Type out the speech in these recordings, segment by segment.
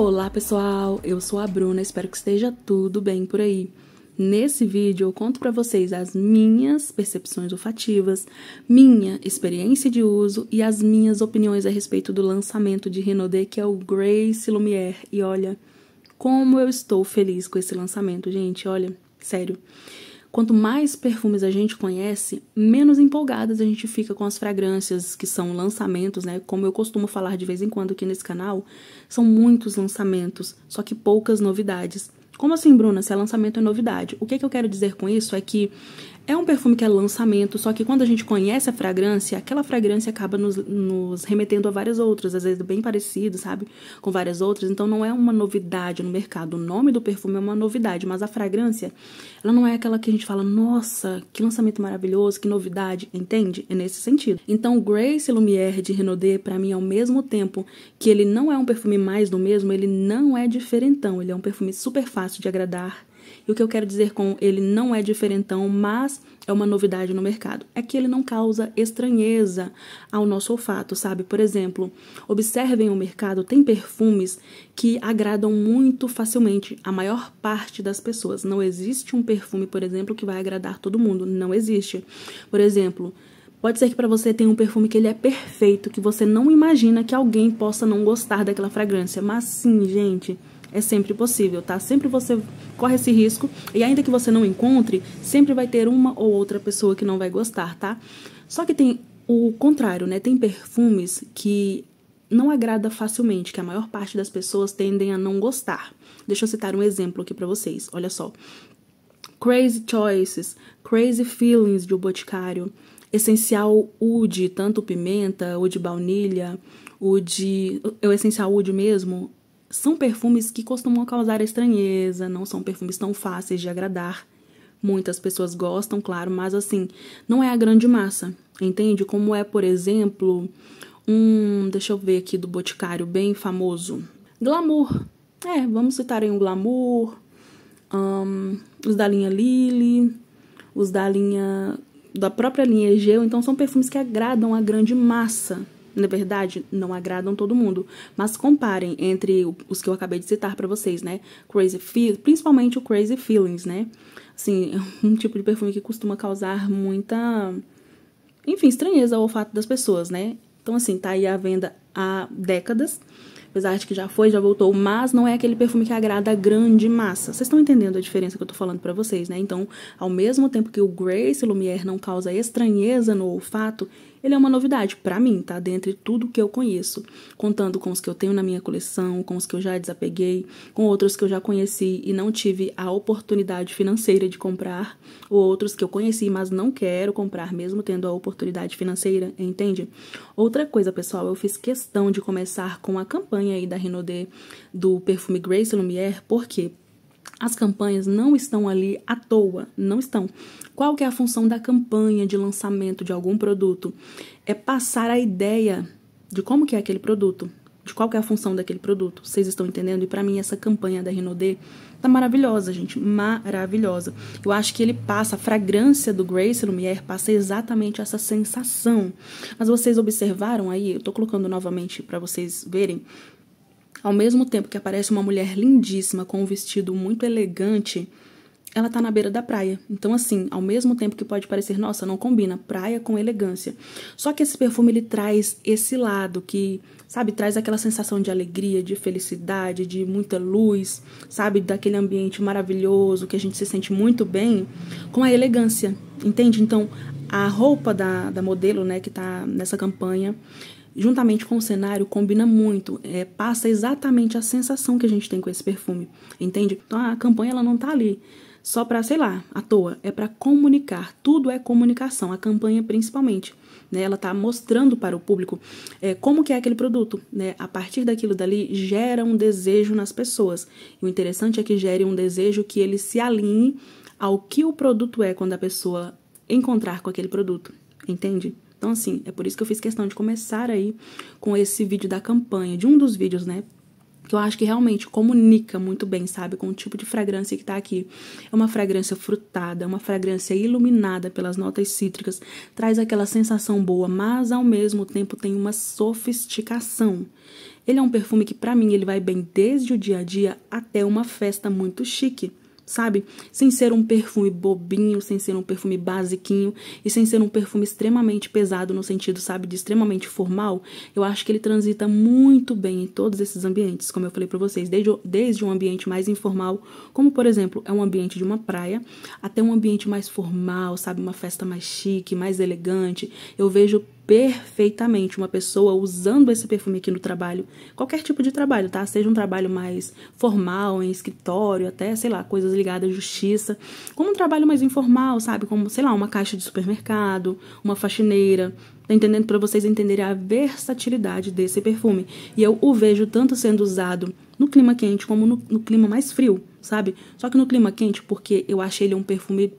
Olá pessoal, eu sou a Bruna, espero que esteja tudo bem por aí. Nesse vídeo eu conto para vocês as minhas percepções olfativas, minha experiência de uso e as minhas opiniões a respeito do lançamento de Renaudet, que é o Grace Lumière. E olha, como eu estou feliz com esse lançamento, gente, olha, sério. Quanto mais perfumes a gente conhece, menos empolgadas a gente fica com as fragrâncias que são lançamentos, né? Como eu costumo falar de vez em quando aqui nesse canal, são muitos lançamentos, só que poucas novidades. Como assim, Bruna? Se é lançamento é novidade. O que, é que eu quero dizer com isso é que é um perfume que é lançamento, só que quando a gente conhece a fragrância, aquela fragrância acaba nos, nos remetendo a várias outras, às vezes bem parecido, sabe? Com várias outras. Então não é uma novidade no mercado. O nome do perfume é uma novidade, mas a fragrância, ela não é aquela que a gente fala, nossa, que lançamento maravilhoso, que novidade, entende? É nesse sentido. Então, Grace Lumière de Renaudet, para mim, ao mesmo tempo que ele não é um perfume mais do mesmo, ele não é diferentão. Ele é um perfume super fácil de agradar e o que eu quero dizer com ele não é diferentão, mas é uma novidade no mercado, é que ele não causa estranheza ao nosso olfato, sabe? Por exemplo, observem o mercado, tem perfumes que agradam muito facilmente a maior parte das pessoas. Não existe um perfume, por exemplo, que vai agradar todo mundo, não existe. Por exemplo, Pode ser que para você tenha um perfume que ele é perfeito, que você não imagina que alguém possa não gostar daquela fragrância, mas sim, gente, é sempre possível, tá? Sempre você corre esse risco e ainda que você não encontre, sempre vai ter uma ou outra pessoa que não vai gostar, tá? Só que tem o contrário, né? Tem perfumes que não agrada facilmente, que a maior parte das pessoas tendem a não gostar. Deixa eu citar um exemplo aqui para vocês. Olha só. Crazy Choices, Crazy Feelings de O Boticário, Essencial wood, tanto pimenta, o de baunilha, o de. É o essencial wood mesmo, são perfumes que costumam causar estranheza, não são perfumes tão fáceis de agradar. Muitas pessoas gostam, claro, mas assim, não é a grande massa, entende? Como é, por exemplo, um. Deixa eu ver aqui do Boticário, bem famoso. Glamour. É, vamos citar aí um Glamour, um, os da linha Lily, os da linha. da própria linha Egeu. Então, são perfumes que agradam a grande massa, na verdade, não agradam todo mundo. Mas comparem entre os que eu acabei de citar para vocês, né? Crazy Feelings, principalmente o Crazy Feelings, né? Assim, é um tipo de perfume que costuma causar muita. Enfim, estranheza ao olfato das pessoas, né? Então, assim, tá aí à venda há décadas. Apesar de que já foi, já voltou, mas não é aquele perfume que agrada a grande massa. Vocês estão entendendo a diferença que eu tô falando para vocês, né? Então, ao mesmo tempo que o Grace Lumière não causa estranheza no olfato, ele é uma novidade para mim, tá? Dentre tudo que eu conheço, contando com os que eu tenho na minha coleção, com os que eu já desapeguei, com outros que eu já conheci e não tive a oportunidade financeira de comprar, ou outros que eu conheci, mas não quero comprar mesmo tendo a oportunidade financeira, entende? Outra coisa, pessoal, eu fiz questão de começar com a campanha aí da Renaudé do perfume Grace Lumière, porque as campanhas não estão ali à toa, não estão. Qual que é a função da campanha de lançamento de algum produto? É passar a ideia de como que é aquele produto, de qual que é a função daquele produto. Vocês estão entendendo? E para mim essa campanha da Renaudet tá maravilhosa, gente, maravilhosa. Eu acho que ele passa a fragrância do Grace Lumière passa exatamente essa sensação. Mas vocês observaram aí, eu tô colocando novamente para vocês verem ao mesmo tempo que aparece uma mulher lindíssima com um vestido muito elegante, ela tá na beira da praia. Então, assim, ao mesmo tempo que pode parecer, nossa, não combina praia com elegância. Só que esse perfume ele traz esse lado que, sabe, traz aquela sensação de alegria, de felicidade, de muita luz, sabe, daquele ambiente maravilhoso que a gente se sente muito bem com a elegância, entende? Então, a roupa da, da modelo, né, que tá nessa campanha, juntamente com o cenário, combina muito, é, passa exatamente a sensação que a gente tem com esse perfume, entende? Então a campanha ela não tá ali só para, sei lá, à toa, é para comunicar, tudo é comunicação, a campanha principalmente. Né, ela está mostrando para o público é, como que é aquele produto, né? A partir daquilo dali gera um desejo nas pessoas. E o interessante é que gere um desejo que ele se alinhe ao que o produto é quando a pessoa encontrar com aquele produto, entende? Então, assim, é por isso que eu fiz questão de começar aí com esse vídeo da campanha, de um dos vídeos, né? que eu acho que realmente comunica muito bem, sabe, com o tipo de fragrância que tá aqui. É uma fragrância frutada, é uma fragrância iluminada pelas notas cítricas, traz aquela sensação boa, mas ao mesmo tempo tem uma sofisticação. Ele é um perfume que para mim ele vai bem desde o dia a dia até uma festa muito chique sabe? Sem ser um perfume bobinho, sem ser um perfume basiquinho e sem ser um perfume extremamente pesado no sentido, sabe, de extremamente formal. Eu acho que ele transita muito bem em todos esses ambientes, como eu falei para vocês, desde, desde um ambiente mais informal, como por exemplo, é um ambiente de uma praia, até um ambiente mais formal, sabe, uma festa mais chique, mais elegante. Eu vejo perfeitamente uma pessoa usando esse perfume aqui no trabalho, qualquer tipo de trabalho, tá? Seja um trabalho mais formal, em escritório, até, sei lá, coisas ligadas à justiça, como um trabalho mais informal, sabe? Como, sei lá, uma caixa de supermercado, uma faxineira. Tá entendendo? Para vocês entenderem a versatilidade desse perfume. E eu o vejo tanto sendo usado no clima quente como no, no clima mais frio, sabe? Só que no clima quente, porque eu achei ele um perfume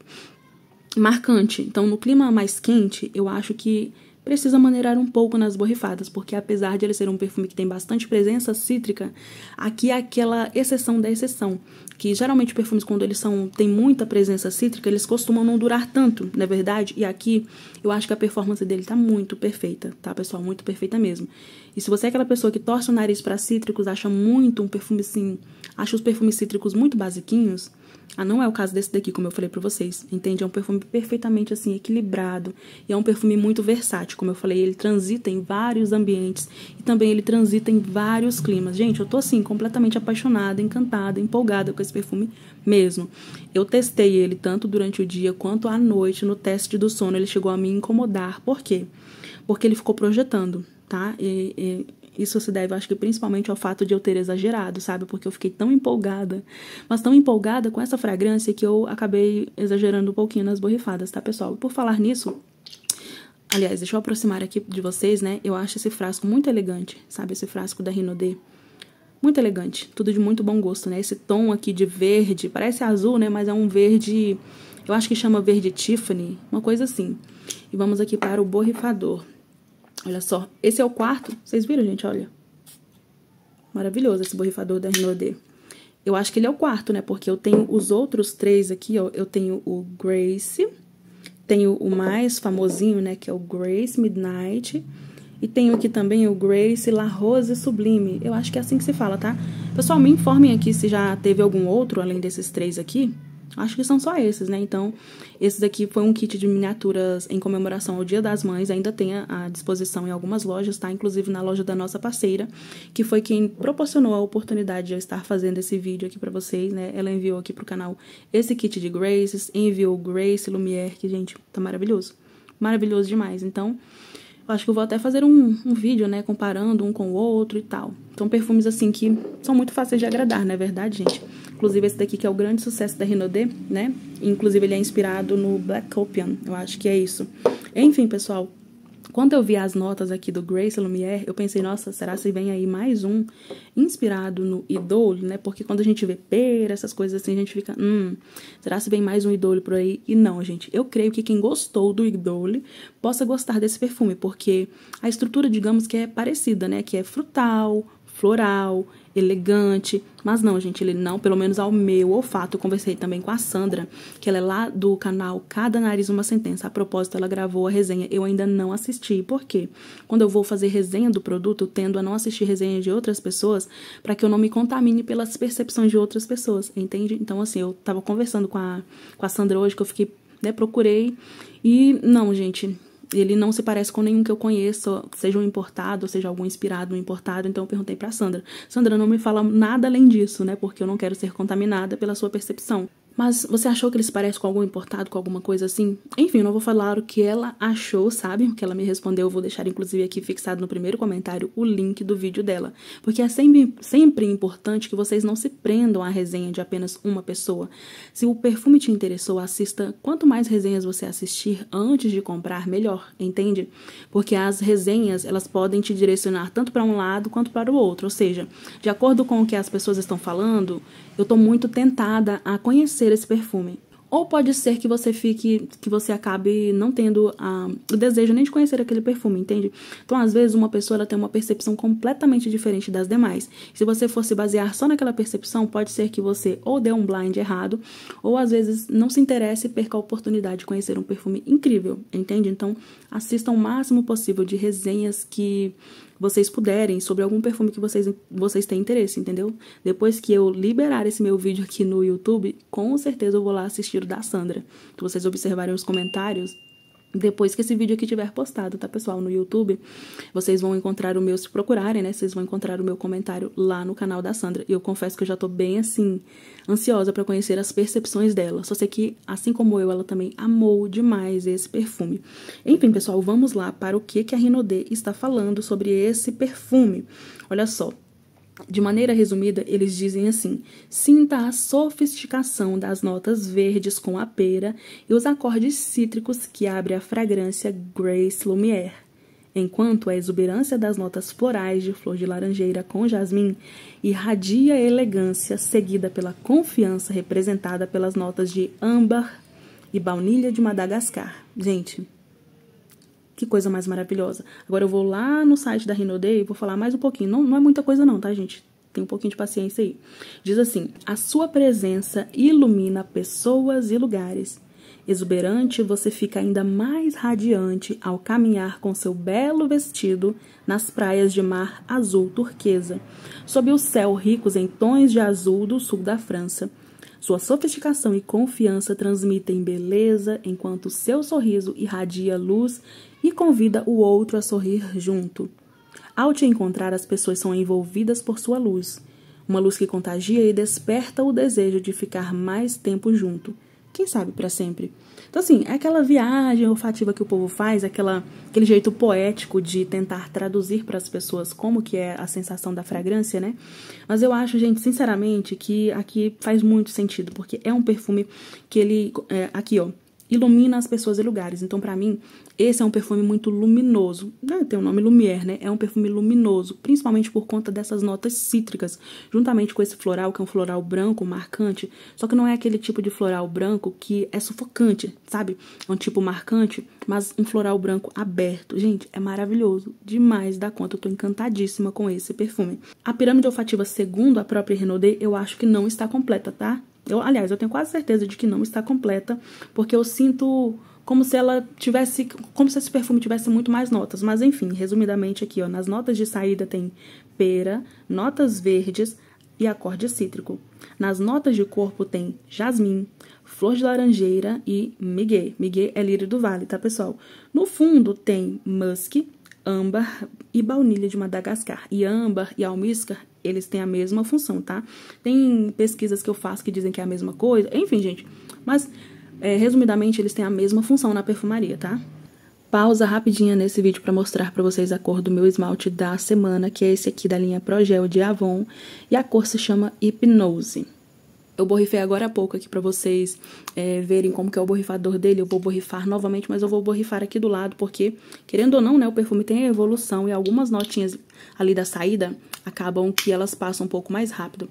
marcante. Então, no clima mais quente, eu acho que precisa maneirar um pouco nas borrifadas, porque apesar de ele ser um perfume que tem bastante presença cítrica, aqui é aquela exceção da exceção, que geralmente perfumes quando eles são têm muita presença cítrica, eles costumam não durar tanto, não é verdade? E aqui eu acho que a performance dele tá muito perfeita, tá, pessoal? Muito perfeita mesmo. E se você é aquela pessoa que torce o nariz para cítricos, acha muito um perfume assim, acha os perfumes cítricos muito basiquinhos, ah, não é o caso desse daqui, como eu falei pra vocês, entende? É um perfume perfeitamente, assim, equilibrado. E é um perfume muito versátil, como eu falei, ele transita em vários ambientes e também ele transita em vários climas. Gente, eu tô, assim, completamente apaixonada, encantada, empolgada com esse perfume mesmo. Eu testei ele tanto durante o dia quanto à noite no teste do sono. Ele chegou a me incomodar. Por quê? Porque ele ficou projetando, tá? E, e isso se deve, acho que principalmente ao fato de eu ter exagerado, sabe? Porque eu fiquei tão empolgada, mas tão empolgada com essa fragrância que eu acabei exagerando um pouquinho nas borrifadas, tá, pessoal? Por falar nisso, aliás, deixa eu aproximar aqui de vocês, né? Eu acho esse frasco muito elegante, sabe? Esse frasco da Rinode. Muito elegante, tudo de muito bom gosto, né? Esse tom aqui de verde, parece azul, né? Mas é um verde, eu acho que chama verde Tiffany, uma coisa assim. E vamos aqui para o borrifador. Olha só, esse é o quarto. Vocês viram, gente? Olha. Maravilhoso esse borrifador da Renaudê. Eu acho que ele é o quarto, né? Porque eu tenho os outros três aqui, ó. Eu tenho o Grace, tenho o mais famosinho, né? Que é o Grace Midnight. E tenho aqui também o Grace La Rose Sublime. Eu acho que é assim que se fala, tá? Pessoal, me informem aqui se já teve algum outro além desses três aqui. Acho que são só esses, né? Então, esse daqui foi um kit de miniaturas em comemoração ao Dia das Mães. Ainda tem à disposição em algumas lojas, tá? Inclusive na loja da nossa parceira, que foi quem proporcionou a oportunidade de eu estar fazendo esse vídeo aqui para vocês, né? Ela enviou aqui pro canal esse kit de Graces, enviou Grace Lumière, que, gente, tá maravilhoso. Maravilhoso demais. Então, acho que eu vou até fazer um, um vídeo, né, comparando um com o outro e tal. São perfumes, assim, que são muito fáceis de agradar, não é verdade, gente? Inclusive, esse daqui que é o grande sucesso da Renaudé, né? Inclusive, ele é inspirado no Black Copian, eu acho que é isso. Enfim, pessoal, quando eu vi as notas aqui do Grace Lumière, eu pensei, nossa, será se vem aí mais um inspirado no idolo, né? Porque quando a gente vê pera, essas coisas assim, a gente fica, hum, será se vem mais um idolo por aí? E não, gente, eu creio que quem gostou do idolo possa gostar desse perfume, porque a estrutura, digamos que é parecida, né? Que é frutal, floral, elegante. Mas não, gente, ele não, pelo menos ao meu olfato. Eu conversei também com a Sandra, que ela é lá do canal Cada Nariz Uma Sentença. A propósito, ela gravou a resenha. Eu ainda não assisti. Por quê? Quando eu vou fazer resenha do produto, eu tendo a não assistir resenha de outras pessoas para que eu não me contamine pelas percepções de outras pessoas, entende? Então, assim, eu tava conversando com a, com a Sandra hoje que eu fiquei, né, procurei. E não, gente, ele não se parece com nenhum que eu conheço, seja um importado, seja algum inspirado, um importado. Então eu perguntei para Sandra: Sandra, não me fala nada além disso, né? Porque eu não quero ser contaminada pela sua percepção. Mas você achou que ele se parece com algum importado, com alguma coisa assim? Enfim, não vou falar o que ela achou, sabe? O que ela me respondeu. Eu vou deixar, inclusive, aqui fixado no primeiro comentário o link do vídeo dela. Porque é sempre, sempre importante que vocês não se prendam à resenha de apenas uma pessoa. Se o perfume te interessou, assista. Quanto mais resenhas você assistir antes de comprar, melhor, entende? Porque as resenhas, elas podem te direcionar tanto para um lado quanto para o outro. Ou seja, de acordo com o que as pessoas estão falando, eu estou muito tentada a conhecer ter esse perfume. Ou pode ser que você fique, que você acabe não tendo ah, o desejo nem de conhecer aquele perfume, entende? Então, às vezes, uma pessoa ela tem uma percepção completamente diferente das demais. Se você fosse basear só naquela percepção, pode ser que você ou dê um blind errado, ou às vezes não se interesse e perca a oportunidade de conhecer um perfume incrível, entende? Então, assista o máximo possível de resenhas que vocês puderem sobre algum perfume que vocês, vocês têm interesse, entendeu? Depois que eu liberar esse meu vídeo aqui no YouTube, com certeza eu vou lá assistir o da Sandra. Se vocês observarem os comentários, depois que esse vídeo aqui tiver postado, tá, pessoal, no YouTube, vocês vão encontrar o meu, se procurarem, né, vocês vão encontrar o meu comentário lá no canal da Sandra. E eu confesso que eu já tô bem, assim, ansiosa para conhecer as percepções dela. Só sei que, assim como eu, ela também amou demais esse perfume. Enfim, pessoal, vamos lá para o que, que a Rinodê está falando sobre esse perfume. Olha só, de maneira resumida, eles dizem assim: sinta a sofisticação das notas verdes com a pera e os acordes cítricos que abre a fragrância Grace Lumière, enquanto a exuberância das notas florais de flor de laranjeira com jasmim irradia a elegância, seguida pela confiança representada pelas notas de âmbar e baunilha de Madagascar. Gente, que coisa mais maravilhosa. Agora eu vou lá no site da Day e vou falar mais um pouquinho. Não, não é muita coisa não, tá, gente? Tem um pouquinho de paciência aí. Diz assim: "A sua presença ilumina pessoas e lugares. Exuberante, você fica ainda mais radiante ao caminhar com seu belo vestido nas praias de mar azul turquesa, sob o céu ricos em tons de azul do sul da França. Sua sofisticação e confiança transmitem beleza, enquanto seu sorriso irradia luz e convida o outro a sorrir junto. Ao te encontrar, as pessoas são envolvidas por sua luz, uma luz que contagia e desperta o desejo de ficar mais tempo junto quem sabe para sempre. Então, assim, é aquela viagem olfativa que o povo faz, aquela, aquele jeito poético de tentar traduzir para as pessoas como que é a sensação da fragrância, né? Mas eu acho, gente, sinceramente, que aqui faz muito sentido, porque é um perfume que ele. É, aqui, ó, ilumina as pessoas e lugares. Então, para mim, esse é um perfume muito luminoso. Né, tem o nome Lumière, né? É um perfume luminoso, principalmente por conta dessas notas cítricas, juntamente com esse floral, que é um floral branco, marcante. Só que não é aquele tipo de floral branco que é sufocante, sabe? É um tipo marcante, mas um floral branco aberto. Gente, é maravilhoso. Demais da conta. Eu tô encantadíssima com esse perfume. A pirâmide olfativa, segundo a própria Renaudet, eu acho que não está completa, tá? Eu, aliás, eu tenho quase certeza de que não está completa, porque eu sinto como se ela tivesse, como se esse perfume tivesse muito mais notas. Mas enfim, resumidamente aqui, ó, nas notas de saída tem pera, notas verdes e acorde cítrico. Nas notas de corpo tem jasmim, flor de laranjeira e migué. Migué é lírio do vale, tá, pessoal? No fundo tem musk, âmbar e baunilha de Madagascar. E âmbar e almíscar eles têm a mesma função, tá? Tem pesquisas que eu faço que dizem que é a mesma coisa, enfim, gente. Mas, é, resumidamente, eles têm a mesma função na perfumaria, tá? Pausa rapidinha nesse vídeo para mostrar para vocês a cor do meu esmalte da semana, que é esse aqui da linha Progel de Avon, e a cor se chama Hipnose. Eu borrifei agora há pouco aqui para vocês é, verem como que é o borrifador dele. Eu vou borrifar novamente, mas eu vou borrifar aqui do lado, porque, querendo ou não, né, o perfume tem a evolução e algumas notinhas ali da saída acabam que elas passam um pouco mais rápido.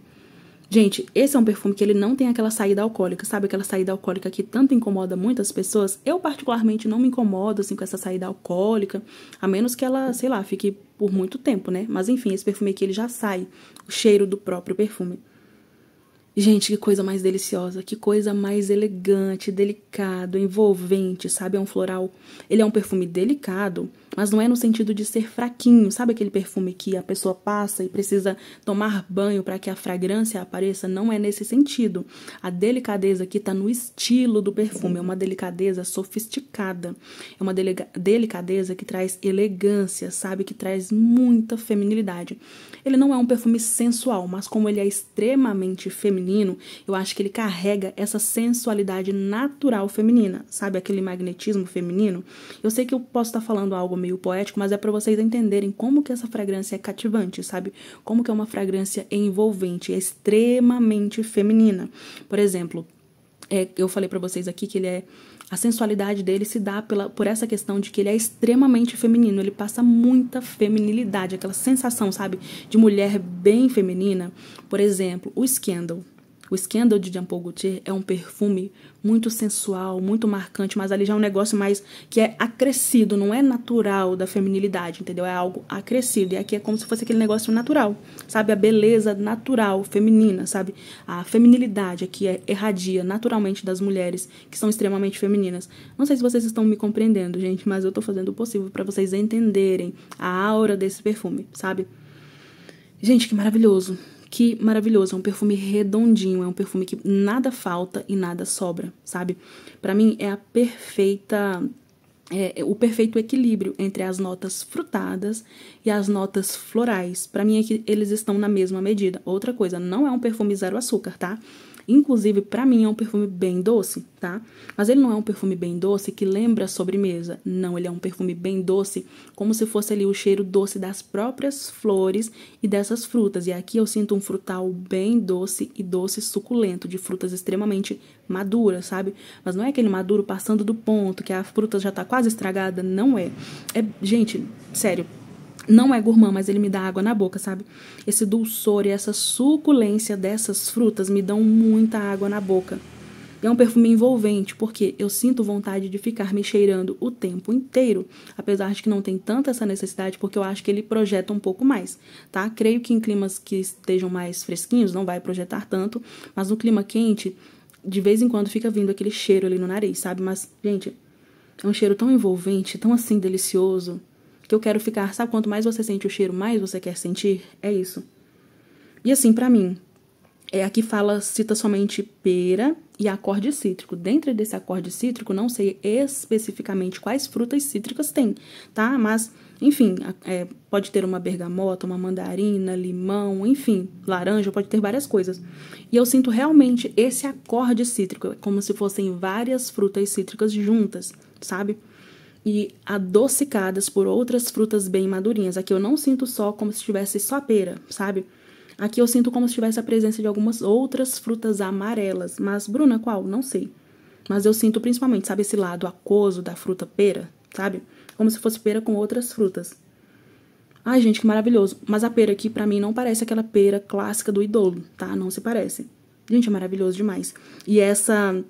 Gente, esse é um perfume que ele não tem aquela saída alcoólica, sabe? Aquela saída alcoólica que tanto incomoda muitas pessoas. Eu, particularmente, não me incomodo, assim, com essa saída alcoólica, a menos que ela, sei lá, fique por muito tempo, né? Mas, enfim, esse perfume aqui, ele já sai o cheiro do próprio perfume. Gente, que coisa mais deliciosa, que coisa mais elegante, delicado, envolvente, sabe? É um floral. Ele é um perfume delicado, mas não é no sentido de ser fraquinho, sabe aquele perfume que a pessoa passa e precisa tomar banho para que a fragrância apareça? Não é nesse sentido. A delicadeza aqui está no estilo do perfume, é uma delicadeza sofisticada, é uma delicadeza que traz elegância, sabe? Que traz muita feminilidade. Ele não é um perfume sensual, mas como ele é extremamente feminino, feminino, eu acho que ele carrega essa sensualidade natural feminina, sabe? Aquele magnetismo feminino. Eu sei que eu posso estar falando algo meio poético, mas é para vocês entenderem como que essa fragrância é cativante, sabe? Como que é uma fragrância envolvente, extremamente feminina. Por exemplo, é, eu falei para vocês aqui que ele é a sensualidade dele se dá pela, por essa questão de que ele é extremamente feminino, ele passa muita feminilidade, aquela sensação, sabe, de mulher bem feminina. Por exemplo, o Scandal. O Scandal de Jean Paul Gaultier é um perfume muito sensual, muito marcante, mas ali já é um negócio mais que é acrescido, não é natural da feminilidade, entendeu? É algo acrescido. E aqui é como se fosse aquele negócio natural, sabe? A beleza natural, feminina, sabe? A feminilidade aqui é erradia naturalmente das mulheres que são extremamente femininas. Não sei se vocês estão me compreendendo, gente, mas eu tô fazendo o possível para vocês entenderem a aura desse perfume, sabe? Gente, que maravilhoso. Que maravilhoso, é um perfume redondinho, é um perfume que nada falta e nada sobra, sabe? Para mim é a perfeita é, é, o perfeito equilíbrio entre as notas frutadas e as notas florais. Para mim, é que eles estão na mesma medida. Outra coisa, não é um perfume zero açúcar, tá? Inclusive, para mim é um perfume bem doce, tá? Mas ele não é um perfume bem doce que lembra sobremesa. Não, ele é um perfume bem doce, como se fosse ali o cheiro doce das próprias flores e dessas frutas. E aqui eu sinto um frutal bem doce e doce suculento, de frutas extremamente maduras, sabe? Mas não é aquele maduro passando do ponto, que a fruta já tá quase estragada, não é. É, gente, sério, não é gourmand, mas ele me dá água na boca, sabe? Esse dulçor e essa suculência dessas frutas me dão muita água na boca. É um perfume envolvente, porque eu sinto vontade de ficar me cheirando o tempo inteiro, apesar de que não tem tanta essa necessidade, porque eu acho que ele projeta um pouco mais, tá? Creio que em climas que estejam mais fresquinhos não vai projetar tanto, mas no clima quente, de vez em quando fica vindo aquele cheiro ali no nariz, sabe? Mas, gente, é um cheiro tão envolvente, tão assim delicioso que eu quero ficar. Sabe quanto mais você sente o cheiro, mais você quer sentir? É isso. E assim, para mim, é aqui fala, cita somente pera e acorde cítrico. Dentro desse acorde cítrico, não sei especificamente quais frutas cítricas tem, tá? Mas, enfim, é, pode ter uma bergamota, uma mandarina, limão, enfim, laranja, pode ter várias coisas. E eu sinto realmente esse acorde cítrico, é como se fossem várias frutas cítricas juntas, sabe? e adocicadas por outras frutas bem madurinhas. Aqui eu não sinto só como se tivesse só a pera, sabe? Aqui eu sinto como se tivesse a presença de algumas outras frutas amarelas. Mas, Bruna, qual? Não sei. Mas eu sinto principalmente, sabe, esse lado aquoso da fruta pera, sabe? Como se fosse pera com outras frutas. Ai, gente, que maravilhoso. Mas a pera aqui, para mim, não parece aquela pera clássica do idolo, tá? Não se parece. Gente, é maravilhoso demais. E essa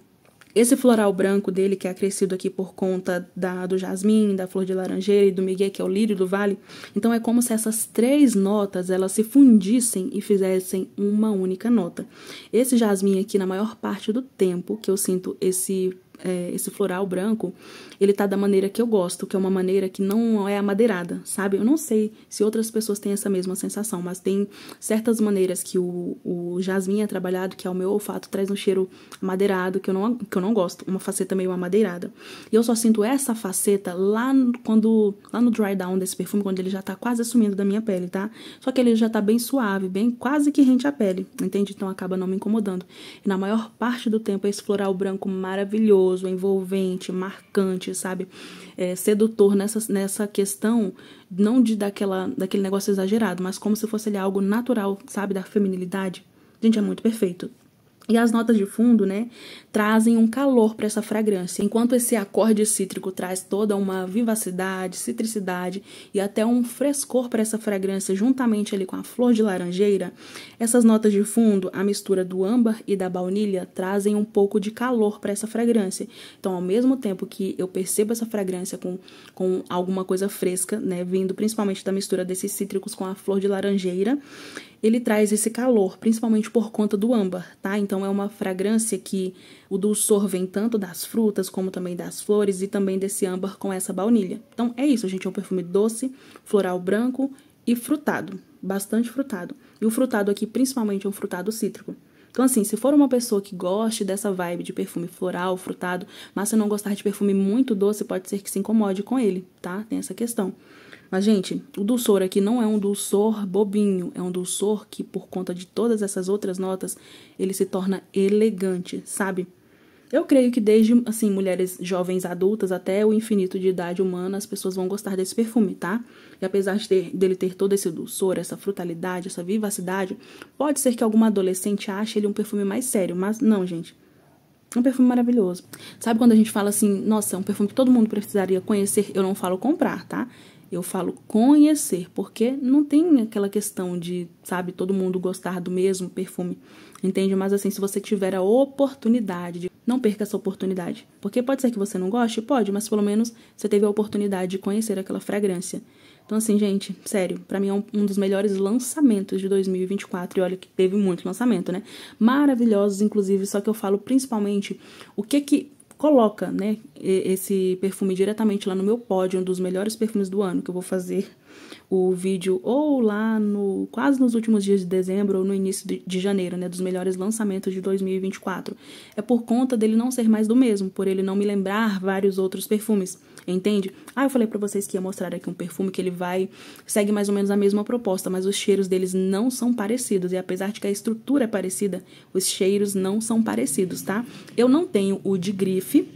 esse floral branco dele, que é acrescido aqui por conta da, do jasmim, da flor de laranjeira e do migué, que é o lírio do vale, então é como se essas três notas elas se fundissem e fizessem uma única nota. Esse jasmim aqui, na maior parte do tempo que eu sinto esse é, esse floral branco, ele tá da maneira que eu gosto, que é uma maneira que não é amadeirada, sabe? Eu não sei se outras pessoas têm essa mesma sensação, mas tem certas maneiras que o, o jasmim é trabalhado, que ao é meu olfato traz um cheiro amadeirado, que eu, não, que eu não gosto, uma faceta meio amadeirada. E eu só sinto essa faceta lá quando lá no dry down desse perfume, quando ele já tá quase sumindo da minha pele, tá? Só que ele já tá bem suave, bem quase que rente à pele, entende? Então acaba não me incomodando. E na maior parte do tempo é esse floral branco maravilhoso gostoso, envolvente, marcante, sabe? É, sedutor nessa, nessa questão, não de daquela, daquele negócio exagerado, mas como se fosse ali algo natural, sabe? Da feminilidade. Gente, é muito perfeito. E as notas de fundo, né, trazem um calor para essa fragrância, enquanto esse acorde cítrico traz toda uma vivacidade, citricidade e até um frescor para essa fragrância, juntamente ali com a flor de laranjeira. Essas notas de fundo, a mistura do âmbar e da baunilha, trazem um pouco de calor para essa fragrância. Então, ao mesmo tempo que eu percebo essa fragrância com, com alguma coisa fresca, né, vindo principalmente da mistura desses cítricos com a flor de laranjeira, ele traz esse calor, principalmente por conta do âmbar, tá? Então então é uma fragrância que o dulçor vem tanto das frutas como também das flores e também desse âmbar com essa baunilha. Então é isso, gente, é um perfume doce, floral branco e frutado, bastante frutado. E o frutado aqui principalmente é um frutado cítrico. Então, assim, se for uma pessoa que goste dessa vibe de perfume floral, frutado, mas se não gostar de perfume muito doce, pode ser que se incomode com ele, tá? Tem essa questão. Mas, gente, o dulçor aqui não é um dulçor bobinho, é um dulçor que, por conta de todas essas outras notas, ele se torna elegante, sabe? Eu creio que desde, assim, mulheres jovens adultas até o infinito de idade humana, as pessoas vão gostar desse perfume, tá? E apesar de ter, dele ter todo esse dulçor, essa frutalidade, essa vivacidade, pode ser que alguma adolescente ache ele um perfume mais sério, mas não, gente. É um perfume maravilhoso. Sabe quando a gente fala assim, nossa, é um perfume que todo mundo precisaria conhecer, eu não falo comprar, tá? Eu falo conhecer, porque não tem aquela questão de, sabe, todo mundo gostar do mesmo perfume, entende? Mas assim, se você tiver a oportunidade de não perca essa oportunidade. Porque pode ser que você não goste, pode, mas pelo menos você teve a oportunidade de conhecer aquela fragrância. Então, assim, gente, sério, para mim é um, um, dos melhores lançamentos de 2024. E olha que teve muito lançamento, né? Maravilhosos, inclusive, só que eu falo principalmente o que que coloca, né, esse perfume diretamente lá no meu pódio, um dos melhores perfumes do ano que eu vou fazer o vídeo ou lá no quase nos últimos dias de dezembro ou no início de, janeiro, né, dos melhores lançamentos de 2024. É por conta dele não ser mais do mesmo, por ele não me lembrar vários outros perfumes, entende? Ah, eu falei para vocês que ia mostrar aqui um perfume que ele vai segue mais ou menos a mesma proposta, mas os cheiros deles não são parecidos e apesar de que a estrutura é parecida, os cheiros não são parecidos, tá? Eu não tenho o de grife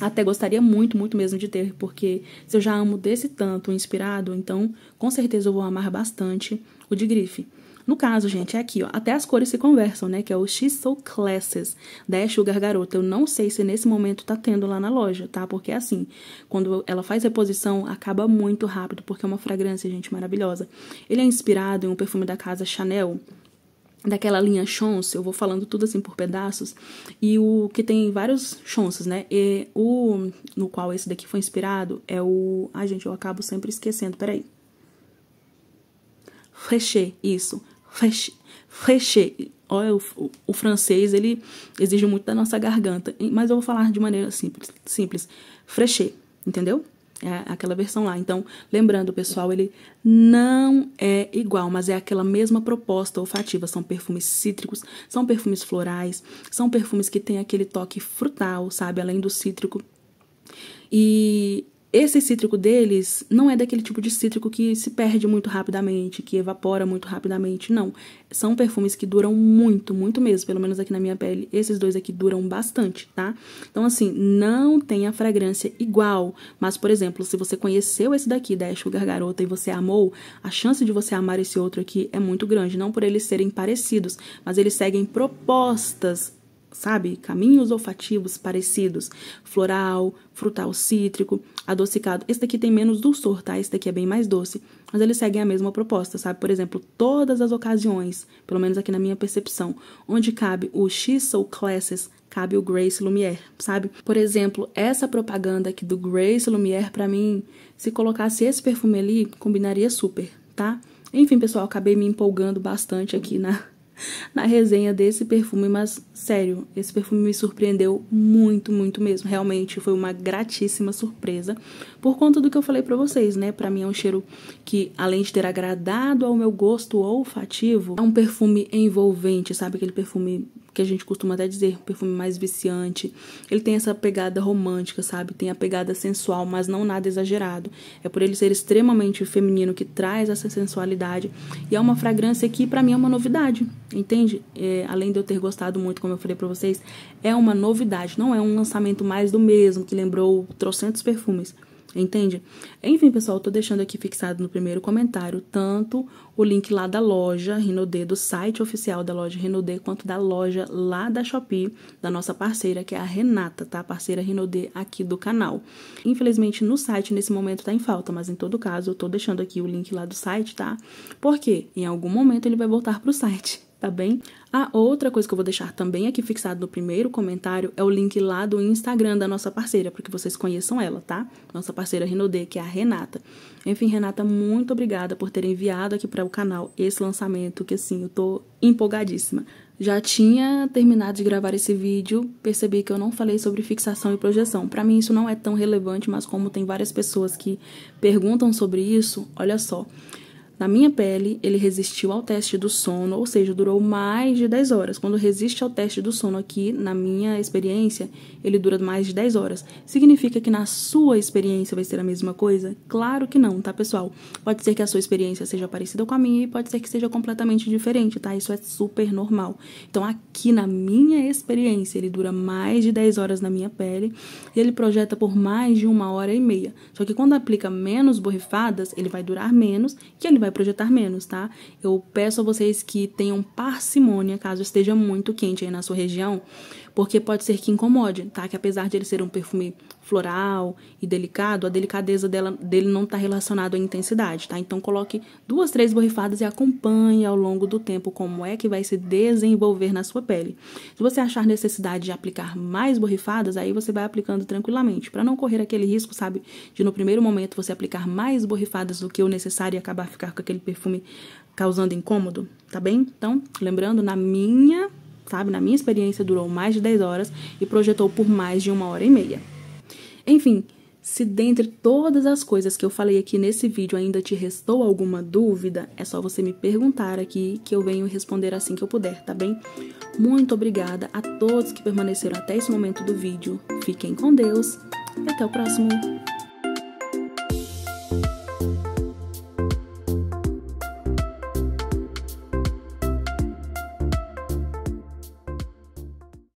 até gostaria muito, muito mesmo de ter, porque se eu já amo desse tanto o inspirado, então com certeza eu vou amar bastante o de grife. No caso, gente, é aqui, ó. Até as cores se conversam, né? Que é o She's So Classes da Sugar Garota. Eu não sei se nesse momento tá tendo lá na loja, tá? Porque é assim, quando ela faz reposição, acaba muito rápido, porque é uma fragrância, gente, maravilhosa. Ele é inspirado em um perfume da casa Chanel, daquela linha chons, eu vou falando tudo assim por pedaços, e o que tem vários chances né? E o no qual esse daqui foi inspirado é o. Ai, gente, eu acabo sempre esquecendo, peraí. Fechê, isso. Fechê. Fechê. Olha, o, o, francês, ele exige muito da nossa garganta, mas eu vou falar de maneira simples. simples. Frechê, entendeu? É aquela versão lá. Então, lembrando, pessoal, ele não é igual, mas é aquela mesma proposta olfativa. São perfumes cítricos, são perfumes florais, são perfumes que têm aquele toque frutal, sabe? Além do cítrico. E esse cítrico deles não é daquele tipo de cítrico que se perde muito rapidamente, que evapora muito rapidamente, não. São perfumes que duram muito, muito mesmo, pelo menos aqui na minha pele. Esses dois aqui duram bastante, tá? Então, assim, não tem a fragrância igual. Mas, por exemplo, se você conheceu esse daqui da Sugar Garota e você amou, a chance de você amar esse outro aqui é muito grande. Não por eles serem parecidos, mas eles seguem propostas sabe, caminhos olfativos parecidos, floral, frutal cítrico, adocicado. Esse daqui tem menos dulçor, tá? Esse daqui é bem mais doce, mas eles seguem a mesma proposta, sabe? Por exemplo, todas as ocasiões, pelo menos aqui na minha percepção, onde cabe o ou Classes, cabe o Grace Lumière, sabe? Por exemplo, essa propaganda aqui do Grace Lumière para mim, se colocasse esse perfume ali, combinaria super, tá? Enfim, pessoal, acabei me empolgando bastante aqui na na resenha desse perfume, mas sério, esse perfume me surpreendeu muito, muito mesmo. Realmente foi uma gratíssima surpresa por conta do que eu falei para vocês, né? Para mim é um cheiro que além de ter agradado ao meu gosto olfativo, é um perfume envolvente, sabe aquele perfume que a gente costuma até dizer um perfume mais viciante. Ele tem essa pegada romântica, sabe? Tem a pegada sensual, mas não nada exagerado. É por ele ser extremamente feminino que traz essa sensualidade e é uma fragrância que para mim é uma novidade, entende? É, além de eu ter gostado muito, como eu falei para vocês, é uma novidade, não é um lançamento mais do mesmo que lembrou trocentos perfumes entende? Enfim, pessoal, eu tô deixando aqui fixado no primeiro comentário tanto o link lá da loja Renaudet, do site oficial da loja Renaudet, quanto da loja lá da Shopee, da nossa parceira, que é a Renata, tá? parceira Renaudet aqui do canal. Infelizmente, no site, nesse momento, tá em falta, mas em todo caso, eu tô deixando aqui o link lá do site, tá? Porque em algum momento ele vai voltar pro site tá bem? A ah, outra coisa que eu vou deixar também aqui fixado no primeiro comentário é o link lá do Instagram da nossa parceira, para que vocês conheçam ela, tá? Nossa parceira Renaudet, que é a Renata. Enfim, Renata, muito obrigada por ter enviado aqui para o canal esse lançamento, que assim, eu tô empolgadíssima. Já tinha terminado de gravar esse vídeo, percebi que eu não falei sobre fixação e projeção. Para mim isso não é tão relevante, mas como tem várias pessoas que perguntam sobre isso, olha só. Na minha pele, ele resistiu ao teste do sono, ou seja, durou mais de 10 horas. Quando resiste ao teste do sono aqui, na minha experiência, ele dura mais de 10 horas. Significa que na sua experiência vai ser a mesma coisa? Claro que não, tá, pessoal? Pode ser que a sua experiência seja parecida com a minha e pode ser que seja completamente diferente, tá? Isso é super normal. Então, aqui na minha experiência, ele dura mais de 10 horas na minha pele e ele projeta por mais de uma hora e meia. Só que quando aplica menos borrifadas, ele vai durar menos e ele vai vai projetar menos, tá? Eu peço a vocês que tenham parcimônia caso esteja muito quente aí na sua região, porque pode ser que incomode, tá? Que apesar de ele ser um perfume floral e delicado, a delicadeza dela, dele não está relacionada à intensidade, tá? Então coloque duas, três borrifadas e acompanhe ao longo do tempo como é que vai se desenvolver na sua pele. Se você achar necessidade de aplicar mais borrifadas, aí você vai aplicando tranquilamente, para não correr aquele risco, sabe, de no primeiro momento você aplicar mais borrifadas do que o necessário e acabar ficar com aquele perfume causando incômodo, tá bem? Então, lembrando, na minha sabe? Na minha experiência, durou mais de 10 horas e projetou por mais de uma hora e meia. Enfim, se dentre todas as coisas que eu falei aqui nesse vídeo ainda te restou alguma dúvida, é só você me perguntar aqui que eu venho responder assim que eu puder, tá bem? Muito obrigada a todos que permaneceram até esse momento do vídeo. Fiquem com Deus e até o próximo.